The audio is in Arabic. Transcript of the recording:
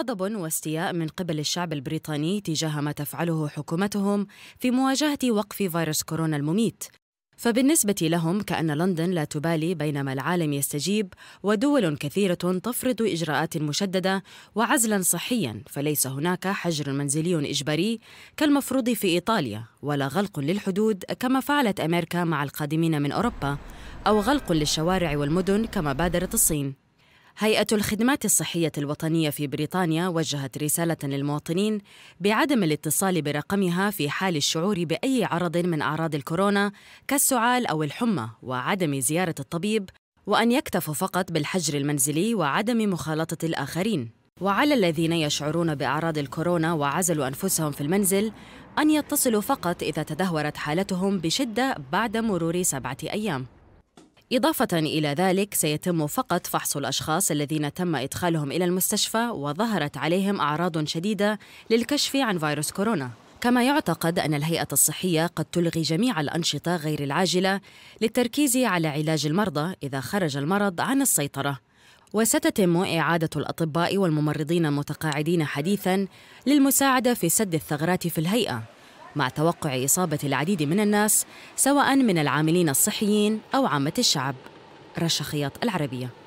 غضب واستياء من قبل الشعب البريطاني تجاه ما تفعله حكومتهم في مواجهة وقف فيروس كورونا المميت فبالنسبة لهم كأن لندن لا تبالي بينما العالم يستجيب ودول كثيرة تفرض إجراءات مشددة وعزلا صحيا فليس هناك حجر منزلي إجباري كالمفروض في إيطاليا ولا غلق للحدود كما فعلت أمريكا مع القادمين من أوروبا أو غلق للشوارع والمدن كما بادرت الصين هيئة الخدمات الصحية الوطنية في بريطانيا وجهت رسالة للمواطنين بعدم الاتصال برقمها في حال الشعور بأي عرض من أعراض الكورونا كالسعال أو الحمى وعدم زيارة الطبيب وأن يكتفوا فقط بالحجر المنزلي وعدم مخالطة الآخرين وعلى الذين يشعرون بأعراض الكورونا وعزلوا أنفسهم في المنزل أن يتصلوا فقط إذا تدهورت حالتهم بشدة بعد مرور سبعة أيام إضافة إلى ذلك سيتم فقط فحص الأشخاص الذين تم إدخالهم إلى المستشفى وظهرت عليهم أعراض شديدة للكشف عن فيروس كورونا كما يعتقد أن الهيئة الصحية قد تلغي جميع الأنشطة غير العاجلة للتركيز على علاج المرضى إذا خرج المرض عن السيطرة وستتم إعادة الأطباء والممرضين المتقاعدين حديثاً للمساعدة في سد الثغرات في الهيئة مع توقع إصابة العديد من الناس سواء من العاملين الصحيين أو عامة الشعب رشا خياط العربية